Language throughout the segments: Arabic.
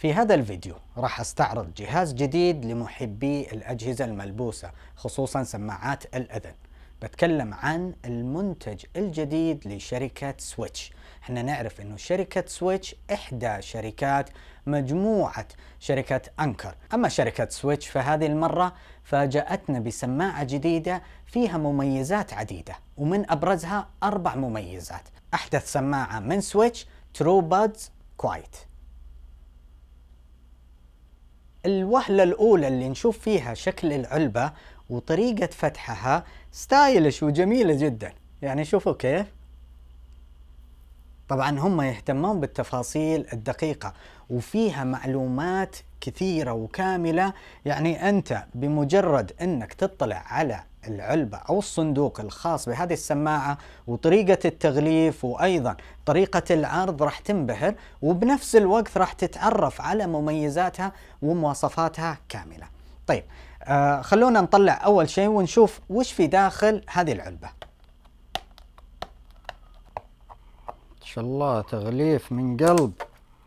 في هذا الفيديو راح استعرض جهاز جديد لمحبي الأجهزة الملبوسة خصوصا سماعات الأذن بتكلم عن المنتج الجديد لشركة سويتش احنا نعرف انه شركة سويتش احدى شركات مجموعة شركة انكر اما شركة سويتش فهذه المرة فاجأتنا بسماعة جديدة فيها مميزات عديدة ومن ابرزها اربع مميزات احدث سماعة من سويتش ترو بادز كوايت الوهلة الأولى اللي نشوف فيها شكل العلبة وطريقة فتحها ستايلش وجميلة جدا يعني شوفوا كيف طبعا هم يهتمون بالتفاصيل الدقيقة وفيها معلومات كثيرة وكاملة يعني أنت بمجرد أنك تطلع على العلبة أو الصندوق الخاص بهذه السماعة وطريقة التغليف وأيضا طريقة العرض راح تنبهر وبنفس الوقت راح تتعرف على مميزاتها ومواصفاتها كاملة طيب آه خلونا نطلع أول شيء ونشوف وش في داخل هذه العلبة ما شاء الله تغليف من قلب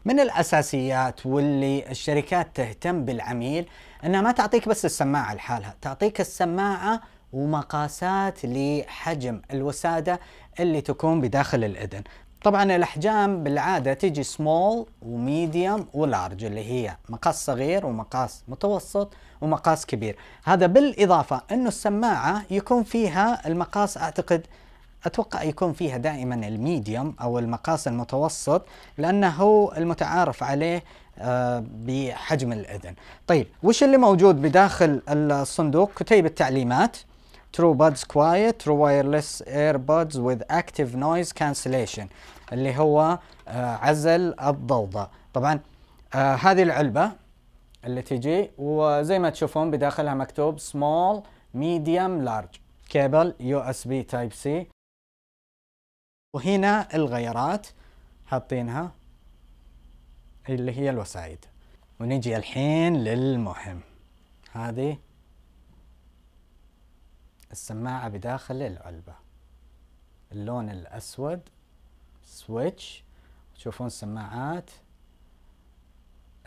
من الاساسيات واللي الشركات تهتم بالعميل انها ما تعطيك بس السماعه لحالها، تعطيك السماعه ومقاسات لحجم الوساده اللي تكون بداخل الاذن. طبعا الاحجام بالعاده تيجي سمول وميديوم ولارج اللي هي مقاس صغير ومقاس متوسط ومقاس كبير، هذا بالاضافه انه السماعه يكون فيها المقاس اعتقد أتوقع يكون فيها دائما الميديوم أو المقاس المتوسط لأنه المتعارف عليه آه، بحجم الإذن طيب وش اللي موجود بداخل الصندوق كتيب التعليمات True Buds Quiet True Wireless Earbuds with Active Noise Cancellation اللي هو آه، عزل الضوضاء طبعا آه، هذه العلبة اللي تجي وزي ما تشوفون بداخلها مكتوب Small Medium Large كيبل يو اس بي تايب سي وهنا الغيرات حاطينها اللي هي الوسائد ونجي الحين للمهم هذه السماعة بداخل العلبة اللون الأسود سويتش تشوفون السماعات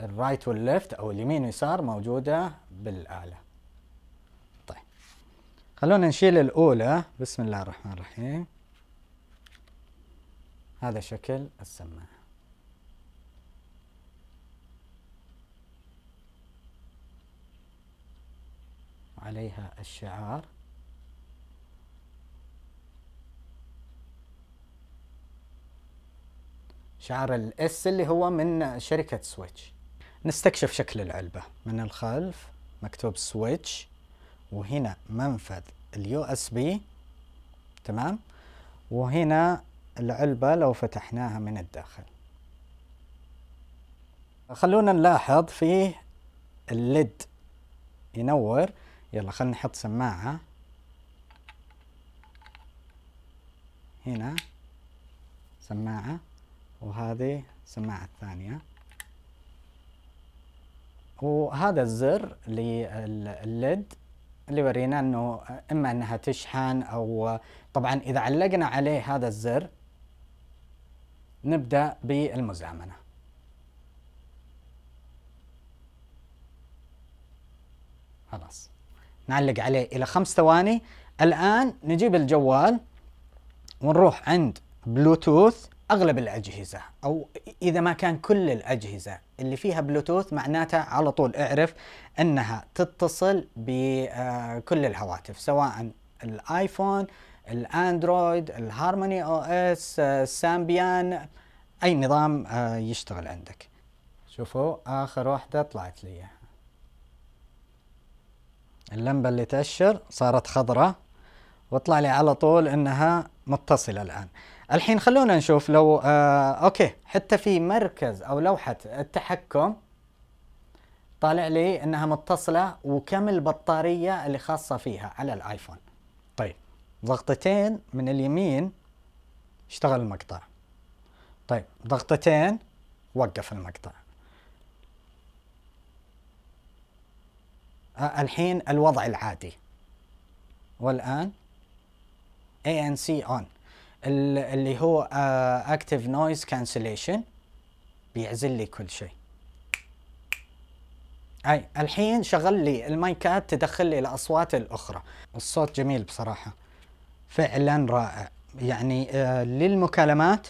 الرايت والليفت أو اليمين واليسار موجودة بالآلة طيب خلونا نشيل الأولى بسم الله الرحمن الرحيم هذا شكل السماعة عليها الشعار شعار الاس اللي هو من شركة سويتش نستكشف شكل العلبة من الخلف مكتوب سويتش وهنا منفذ اليو اس بي تمام وهنا العلبة لو فتحناها من الداخل خلونا نلاحظ في الليد ينور يلا خلينا نحط سماعة هنا سماعة وهذه السماعة الثانية وهذا الزر للليد اللي ورينا انه اما انها تشحن او طبعا اذا علقنا عليه هذا الزر نبدأ بالمزامنة خلاص نعلق عليه إلى خمس ثواني الآن نجيب الجوال ونروح عند بلوتوث أغلب الأجهزة أو إذا ما كان كل الأجهزة اللي فيها بلوتوث معناته على طول اعرف أنها تتصل بكل الهواتف سواء الآيفون الاندرويد الهارموني او اس سامبيان اي نظام آه، يشتغل عندك شوفوا اخر واحدة طلعت لي اللمبة اللي تأشر صارت خضراء وطلع لي على طول انها متصلة الان الحين خلونا نشوف لو آه اوكي حتى في مركز او لوحة التحكم طالع لي انها متصلة وكم البطارية اللي خاصة فيها على الايفون ضغطتين من اليمين اشتغل المقطع طيب ضغطتين وقف المقطع الحين الوضع العادي والآن ANC on اللي هو uh, Active Noise Cancellation بيعزل لي كل شيء أي الحين شغل لي المايكات تدخل لي الأصوات الأخرى الصوت جميل بصراحة فعلا رائع يعني آه، للمكالمات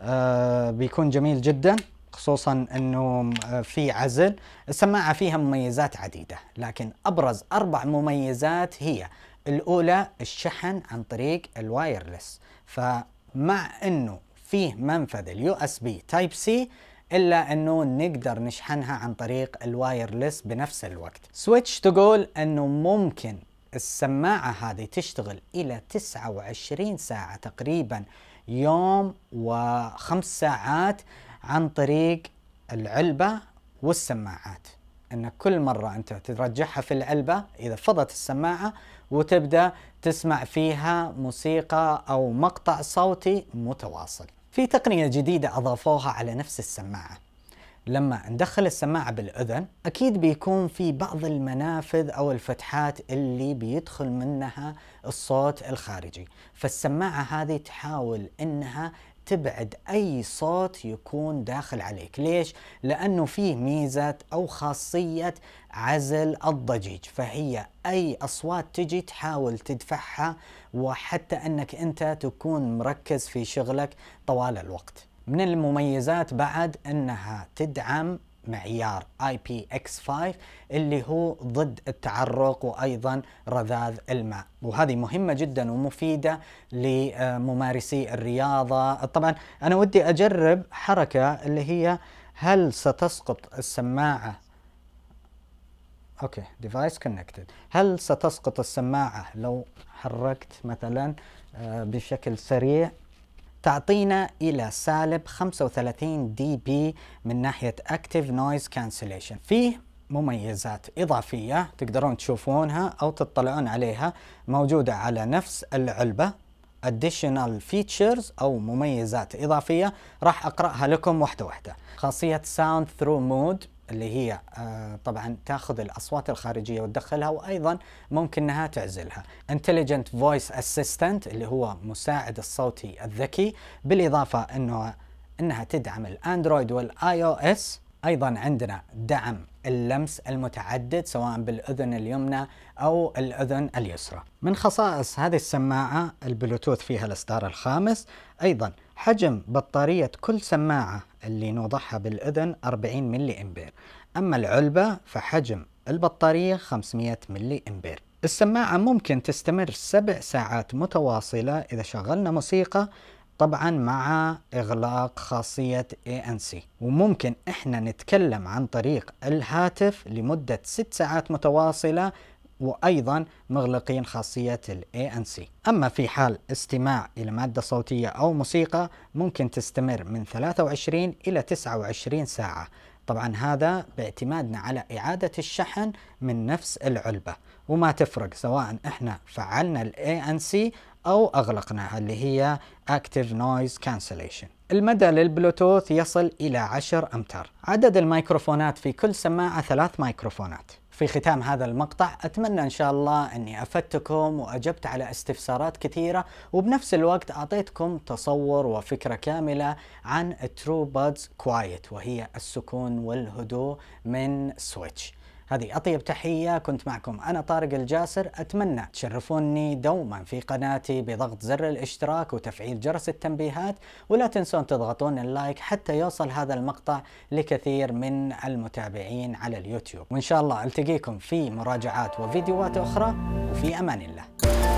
آه، بيكون جميل جدا خصوصا انه آه، في عزل السماعه فيها مميزات عديده لكن ابرز اربع مميزات هي الاولى الشحن عن طريق الوايرلس فمع انه فيه منفذ اليو اس بي تايب سي الا انه نقدر نشحنها عن طريق الوايرلس بنفس الوقت سويتش تقول انه ممكن السماعة هذه تشتغل إلى 29 ساعة تقريبا يوم وخمس ساعات عن طريق العلبة والسماعات أن كل مرة أنت ترجعها في العلبة إذا فضت السماعة وتبدأ تسمع فيها موسيقى أو مقطع صوتي متواصل في تقنية جديدة أضافوها على نفس السماعة لما ندخل السماعة بالأذن أكيد بيكون في بعض المنافذ أو الفتحات اللي بيدخل منها الصوت الخارجي فالسماعة هذه تحاول أنها تبعد أي صوت يكون داخل عليك ليش؟ لأنه فيه ميزة أو خاصية عزل الضجيج فهي أي أصوات تجي تحاول تدفعها وحتى أنك أنت تكون مركز في شغلك طوال الوقت من المميزات بعد انها تدعم معيار IPX5 اللي هو ضد التعرق وايضا رذاذ الماء وهذه مهمة جدا ومفيدة لممارسي الرياضة طبعا انا ودي اجرب حركة اللي هي هل ستسقط السماعة اوكي ديفايس كونكتد هل ستسقط السماعة لو حركت مثلا آه، بشكل سريع تعطينا إلى سالب 35 دي بي من ناحية اكتف نويز كانسليشن فيه مميزات إضافية تقدرون تشوفونها أو تطلعون عليها موجودة على نفس العلبة additional features أو مميزات إضافية راح أقرأها لكم واحدة واحدة خاصية ساوند ثرو مود اللي هي آه، طبعا تاخذ الاصوات الخارجيه وتدخلها وايضا ممكن انها تعزلها. انتليجنت فويس اسيستنت اللي هو مساعد الصوتي الذكي بالاضافه انه انها تدعم الاندرويد والاي او اس ايضا عندنا دعم اللمس المتعدد سواء بالاذن اليمنى او الاذن اليسرى. من خصائص هذه السماعه البلوتوث فيها الاصدار الخامس، ايضا حجم بطاريه كل سماعه اللي نوضعها بالأذن 40 ملي أمبير أما العلبة فحجم البطارية 500 ملي أمبير السماعة ممكن تستمر سبع ساعات متواصلة إذا شغلنا موسيقى طبعا مع إغلاق خاصية ANC وممكن إحنا نتكلم عن طريق الهاتف لمدة ست ساعات متواصلة وأيضا مغلقين خاصية الـ ANC أما في حال استماع إلى مادة صوتية أو موسيقى ممكن تستمر من 23 إلى 29 ساعة طبعا هذا باعتمادنا على إعادة الشحن من نفس العلبة وما تفرق سواء احنا فعلنا الـ ANC أو أغلقناها اللي هي Active Noise Cancellation المدى للبلوتوث يصل إلى 10 أمتار عدد الميكروفونات في كل سماعة ثلاث ميكروفونات في ختام هذا المقطع أتمنى إن شاء الله أني أفدتكم وأجبت على استفسارات كثيرة وبنفس الوقت أعطيتكم تصور وفكرة كاملة عن True Buds Quiet وهي السكون والهدوء من سويتش هذه أطيب تحية كنت معكم أنا طارق الجاسر أتمنى تشرفوني دوما في قناتي بضغط زر الاشتراك وتفعيل جرس التنبيهات ولا تنسون تضغطون اللايك حتى يوصل هذا المقطع لكثير من المتابعين على اليوتيوب وإن شاء الله ألتقيكم في مراجعات وفيديوهات أخرى وفي أمان الله